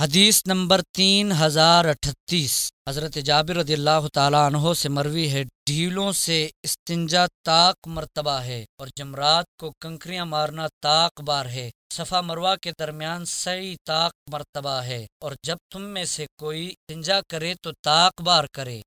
हदीस नंबर तीन हज़ार अठतीस हज़रत जाबिर तहों से मरवी है ढीलों से इस्तिंजा ताक मरतबा है और जमरात को कंकरियां मारना ताक बार है सफ़ा मरवा के दरमियान सही ताक मरतबा है और जब तुम में से कोई इस्तंजा करे तो ताक बार करे